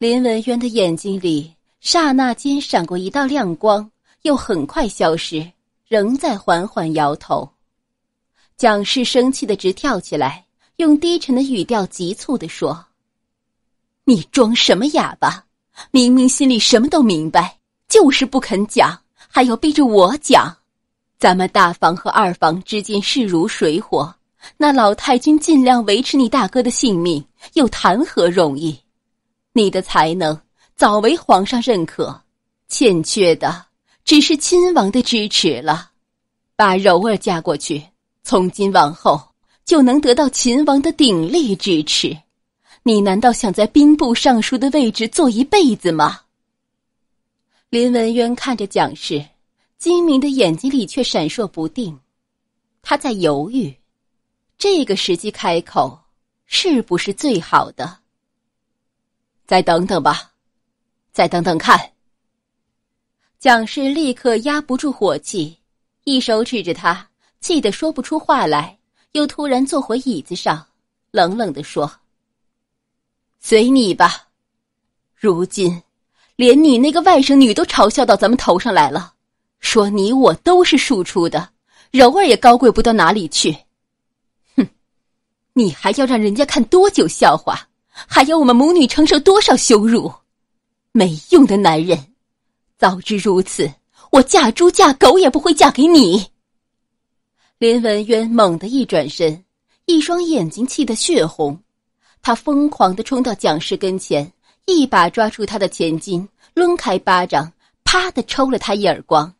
林文渊的眼睛里刹那间闪过一道亮光，又很快消失，仍在缓缓摇头。蒋氏生气的直跳起来，用低沉的语调急促的说：“你装什么哑巴？明明心里什么都明白，就是不肯讲，还要逼着我讲。咱们大房和二房之间势如水火，那老太君尽量维持你大哥的性命，又谈何容易？”你的才能早为皇上认可，欠缺的只是亲王的支持了。把柔儿嫁过去，从今往后就能得到秦王的鼎力支持。你难道想在兵部尚书的位置坐一辈子吗？林文渊看着蒋氏，精明的眼睛里却闪烁不定，他在犹豫，这个时机开口是不是最好的？再等等吧，再等等看。蒋氏立刻压不住火气，一手指着他，气得说不出话来，又突然坐回椅子上，冷冷地说：“随你吧。如今连你那个外甥女都嘲笑到咱们头上来了，说你我都是庶出的，柔儿也高贵不到哪里去。哼，你还要让人家看多久笑话？”还要我们母女承受多少羞辱？没用的男人！早知如此，我嫁猪嫁狗也不会嫁给你。林文渊猛地一转身，一双眼睛气得血红，他疯狂的冲到蒋氏跟前，一把抓住他的前襟，抡开巴掌，啪的抽了他一耳光。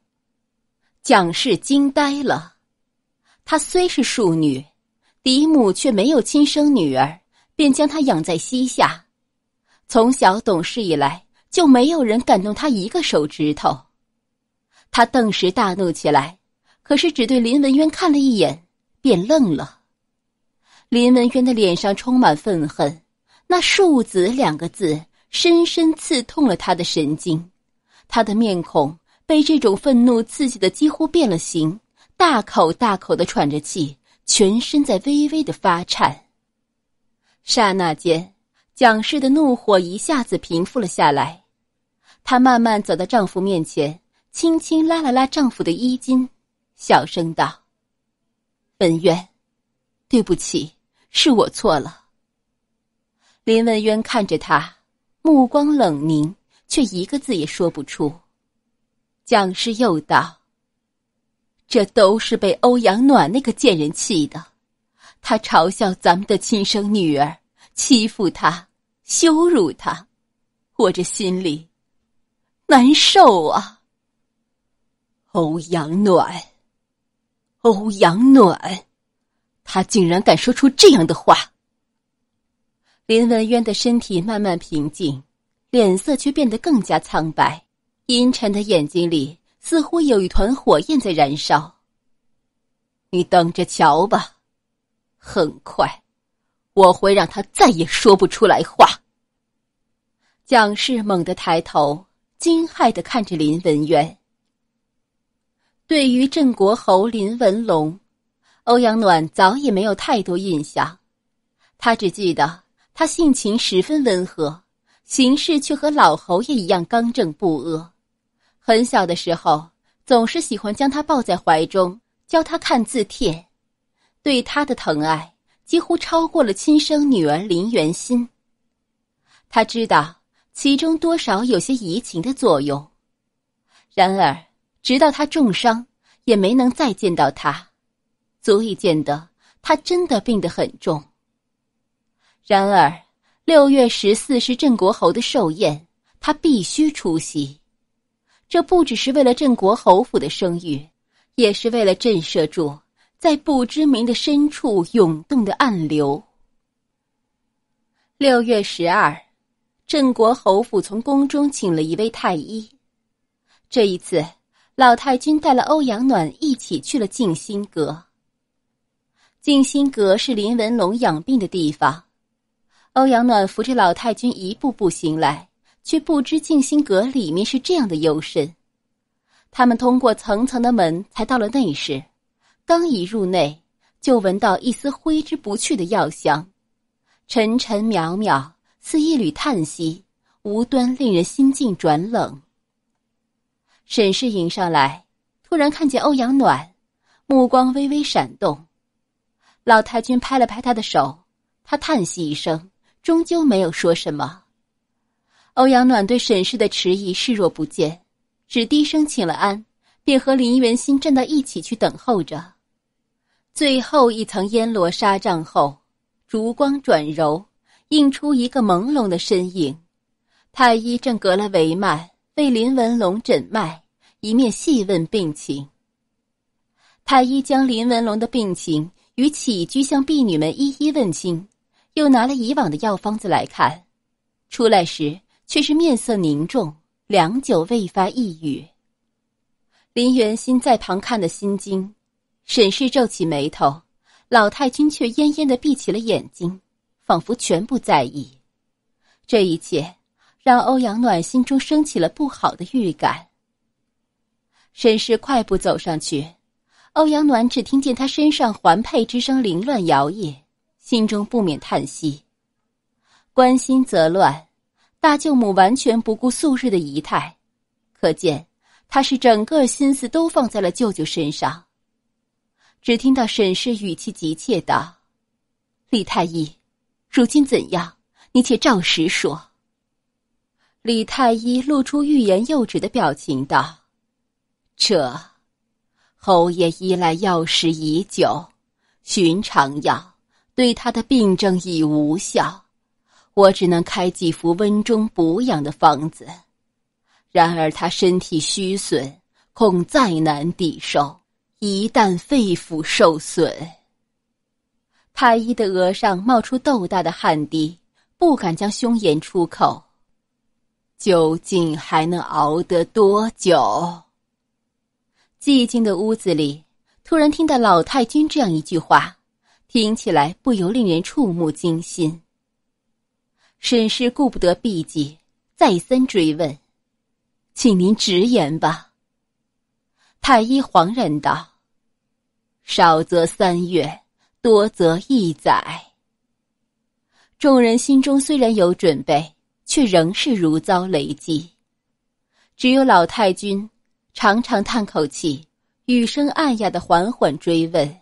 蒋氏惊呆了，她虽是庶女，嫡母却没有亲生女儿。便将他养在膝下，从小懂事以来就没有人敢动他一个手指头。他顿时大怒起来，可是只对林文渊看了一眼，便愣了。林文渊的脸上充满愤恨，那庶子两个字深深刺痛了他的神经，他的面孔被这种愤怒刺激的几乎变了形，大口大口的喘着气，全身在微微的发颤。刹那间，蒋氏的怒火一下子平复了下来。她慢慢走到丈夫面前，轻轻拉了拉丈夫的衣襟，小声道：“文渊，对不起，是我错了。”林文渊看着他，目光冷凝，却一个字也说不出。蒋氏又道：“这都是被欧阳暖那个贱人气的。”他嘲笑咱们的亲生女儿，欺负他，羞辱他，我这心里难受啊！欧阳暖，欧阳暖，他竟然敢说出这样的话！林文渊的身体慢慢平静，脸色却变得更加苍白，阴沉的眼睛里似乎有一团火焰在燃烧。你等着瞧吧！很快，我会让他再也说不出来话。蒋氏猛地抬头，惊骇的看着林文渊。对于镇国侯林文龙，欧阳暖早已没有太多印象，他只记得他性情十分温和，行事却和老侯爷一样刚正不阿。很小的时候，总是喜欢将他抱在怀中，教他看字帖。对他的疼爱几乎超过了亲生女儿林元心。他知道其中多少有些移情的作用，然而直到他重伤也没能再见到他，足以见得他真的病得很重。然而六月十四是镇国侯的寿宴，他必须出席，这不只是为了镇国侯府的声誉，也是为了震慑住。在不知名的深处，涌动的暗流。六月十二，镇国侯府从宫中请了一位太医。这一次，老太君带了欧阳暖一起去了静心阁。静心阁是林文龙养病的地方。欧阳暖扶着老太君一步步行来，却不知静心阁里面是这样的幽深。他们通过层层的门，才到了内室。刚一入内，就闻到一丝挥之不去的药香，沉沉渺渺，似一缕叹息，无端令人心境转冷。沈氏迎上来，突然看见欧阳暖，目光微微闪动。老太君拍了拍他的手，他叹息一声，终究没有说什么。欧阳暖对沈氏的迟疑视若不见，只低声请了安，便和林元心站到一起去等候着。最后一层烟罗纱帐后，烛光转柔，映出一个朦胧的身影。太医正隔了帷幔为林文龙诊脉，一面细问病情。太医将林文龙的病情与起居向婢女们一一问清，又拿了以往的药方子来看，出来时却是面色凝重，良久未发一语。林元心在旁看得心惊。沈氏皱起眉头，老太君却恹恹的闭起了眼睛，仿佛全不在意。这一切让欧阳暖心中升起了不好的预感。沈氏快步走上去，欧阳暖只听见他身上环佩之声凌乱摇曳，心中不免叹息：关心则乱。大舅母完全不顾素日的仪态，可见他是整个心思都放在了舅舅身上。只听到沈氏语气急切道：“李太医，如今怎样？你且照实说。”李太医露出欲言又止的表情道：“这，侯爷依赖药石已久，寻常药对他的病症已无效，我只能开几服温中补养的方子。然而他身体虚损，恐再难抵受。”一旦肺腑受损，太医的额上冒出豆大的汗滴，不敢将凶言出口。究竟还能熬得多久？寂静的屋子里，突然听到老太君这样一句话，听起来不由令人触目惊心。沈氏顾不得避忌，再三追问：“请您直言吧。”太医惶然道：“少则三月，多则一载。”众人心中虽然有准备，却仍是如遭雷击。只有老太君长长叹口气，语声暗哑的缓缓追问：“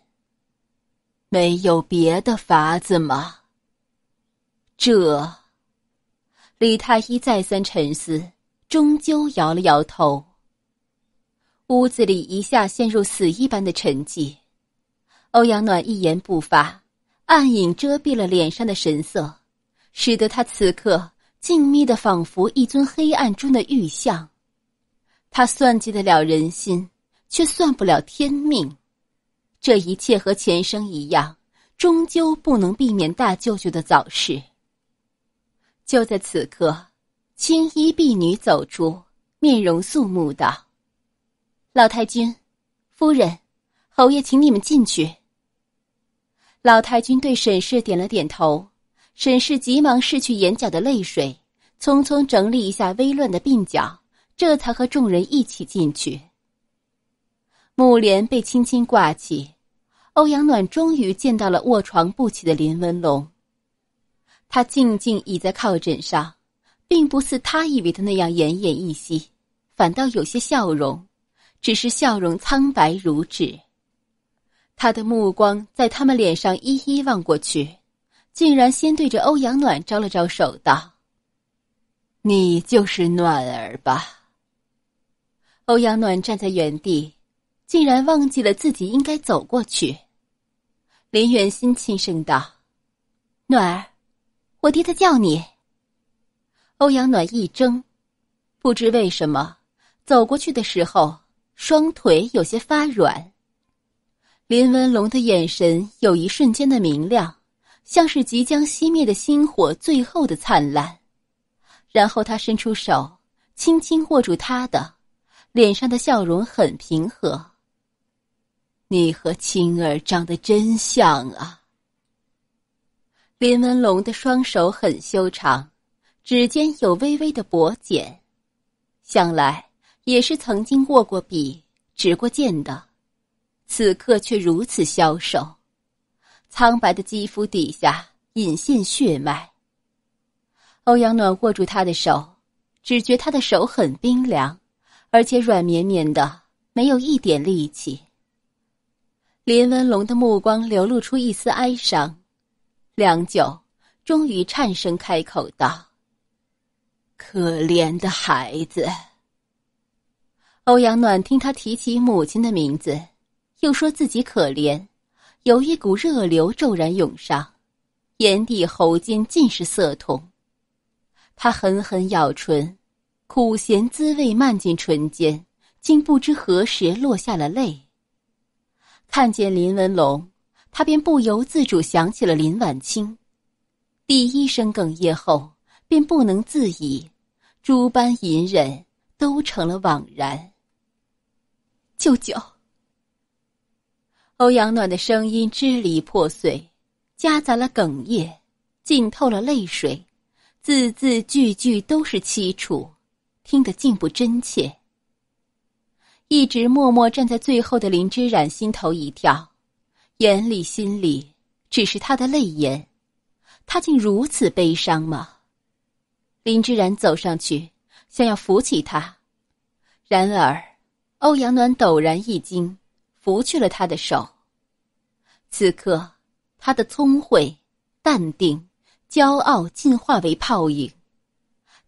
没有别的法子吗？”这，李太医再三沉思，终究摇了摇头。屋子里一下陷入死一般的沉寂，欧阳暖一言不发，暗影遮蔽了脸上的神色，使得他此刻静谧的仿佛一尊黑暗中的玉像。他算计得了人心，却算不了天命。这一切和前生一样，终究不能避免大舅舅的早逝。就在此刻，青衣婢女走出，面容肃穆道。老太君、夫人、侯爷，请你们进去。老太君对沈氏点了点头，沈氏急忙拭去眼角的泪水，匆匆整理一下微乱的鬓角，这才和众人一起进去。木帘被轻轻挂起，欧阳暖终于见到了卧床不起的林文龙。他静静倚在靠枕上，并不似他以为的那样奄奄一息，反倒有些笑容。只是笑容苍白如纸，他的目光在他们脸上一一望过去，竟然先对着欧阳暖招了招手，道：“你就是暖儿吧？”欧阳暖站在原地，竟然忘记了自己应该走过去。林远心轻声道：“暖儿，我爹他叫你。”欧阳暖一怔，不知为什么，走过去的时候。双腿有些发软。林文龙的眼神有一瞬间的明亮，像是即将熄灭的星火最后的灿烂。然后他伸出手，轻轻握住他的脸上的笑容很平和。你和青儿长得真像啊。林文龙的双手很修长，指尖有微微的薄茧，想来。也是曾经握过笔、执过剑的，此刻却如此消瘦，苍白的肌肤底下隐现血脉。欧阳暖握住他的手，只觉他的手很冰凉，而且软绵绵的，没有一点力气。林文龙的目光流露出一丝哀伤，良久，终于颤声开口道：“可怜的孩子。”欧阳暖听他提起母亲的名字，又说自己可怜，有一股热流骤然涌上，眼底、喉间尽是涩痛。他狠狠咬唇，苦咸滋味漫进唇间，竟不知何时落下了泪。看见林文龙，他便不由自主想起了林婉清，第一声哽咽后，便不能自已，诸般隐忍都成了枉然。舅舅。欧阳暖的声音支离破碎，夹杂了哽咽，浸透了泪水，字字句句都是凄楚，听得竟不真切。一直默默站在最后的林之染心头一跳，眼里心里只是他的泪眼，他竟如此悲伤吗？林之染走上去想要扶起他，然而。欧阳暖陡然一惊，拂去了他的手。此刻，他的聪慧、淡定、骄傲进化为泡影。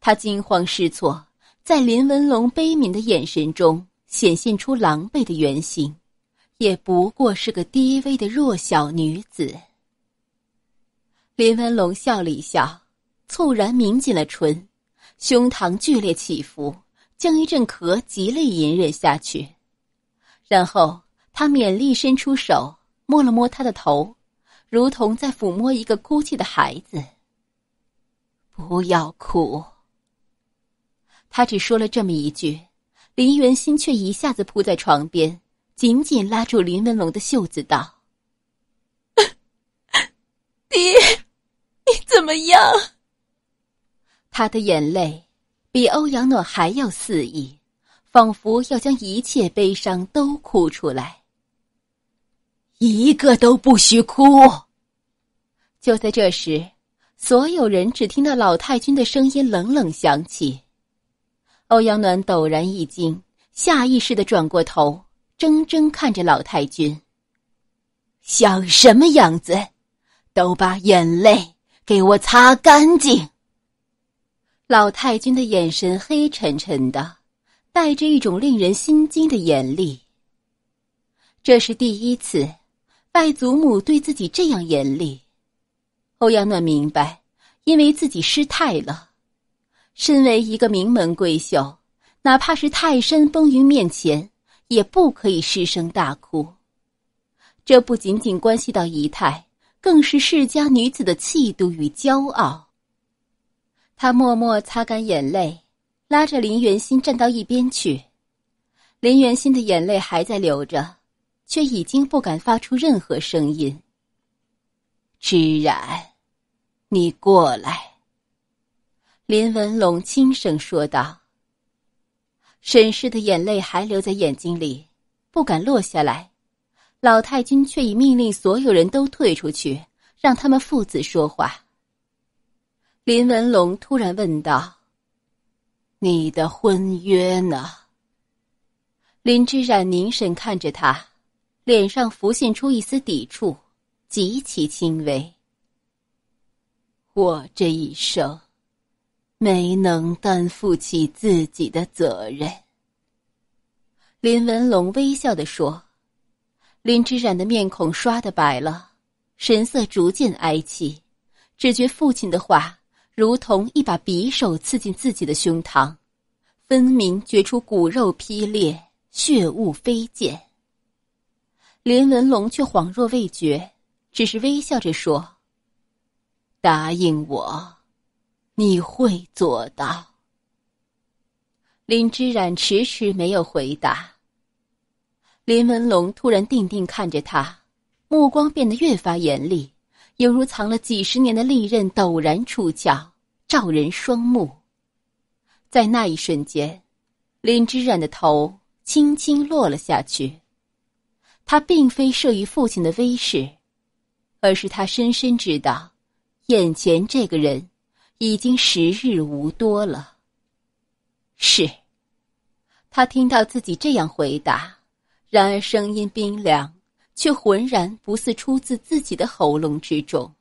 他惊慌失措，在林文龙悲悯的眼神中显现出狼狈的原形，也不过是个低微的弱小女子。林文龙笑了一笑，猝然抿紧了唇，胸膛剧烈起伏。将一阵咳极力隐忍下去，然后他勉力伸出手摸了摸他的头，如同在抚摸一个哭泣的孩子。不要哭。他只说了这么一句，林元心却一下子扑在床边，紧紧拉住林文龙的袖子，道：“ 爹，你怎么样？”他的眼泪。比欧阳暖还要肆意，仿佛要将一切悲伤都哭出来。一个都不许哭！就在这时，所有人只听到老太君的声音冷冷响起。欧阳暖陡然一惊，下意识的转过头，怔怔看着老太君。像什么样子？都把眼泪给我擦干净！老太君的眼神黑沉沉的，带着一种令人心惊的严厉。这是第一次，外祖母对自己这样严厉。欧阳暖明白，因为自己失态了。身为一个名门闺秀，哪怕是泰山崩于面前，也不可以失声大哭。这不仅仅关系到仪态，更是世家女子的气度与骄傲。他默默擦干眼泪，拉着林元心站到一边去。林元心的眼泪还在流着，却已经不敢发出任何声音。之然，你过来。”林文龙轻声说道。沈氏的眼泪还留在眼睛里，不敢落下来。老太君却已命令所有人都退出去，让他们父子说话。林文龙突然问道：“你的婚约呢？”林之染凝神看着他，脸上浮现出一丝抵触，极其轻微。我这一生，没能担负起自己的责任。林文龙微笑地说，林之染的面孔刷的白了，神色逐渐哀戚，只觉父亲的话。如同一把匕首刺进自己的胸膛，分明觉出骨肉劈裂，血雾飞溅。林文龙却恍若未觉，只是微笑着说：“答应我，你会做到。”林之染迟迟没有回答。林文龙突然定定看着他，目光变得越发严厉。犹如藏了几十年的利刃陡然出鞘，照人双目。在那一瞬间，林之染的头轻轻落了下去。他并非慑于父亲的威势，而是他深深知道，眼前这个人已经时日无多了。是，他听到自己这样回答，然而声音冰凉。却浑然不似出自自己的喉咙之中。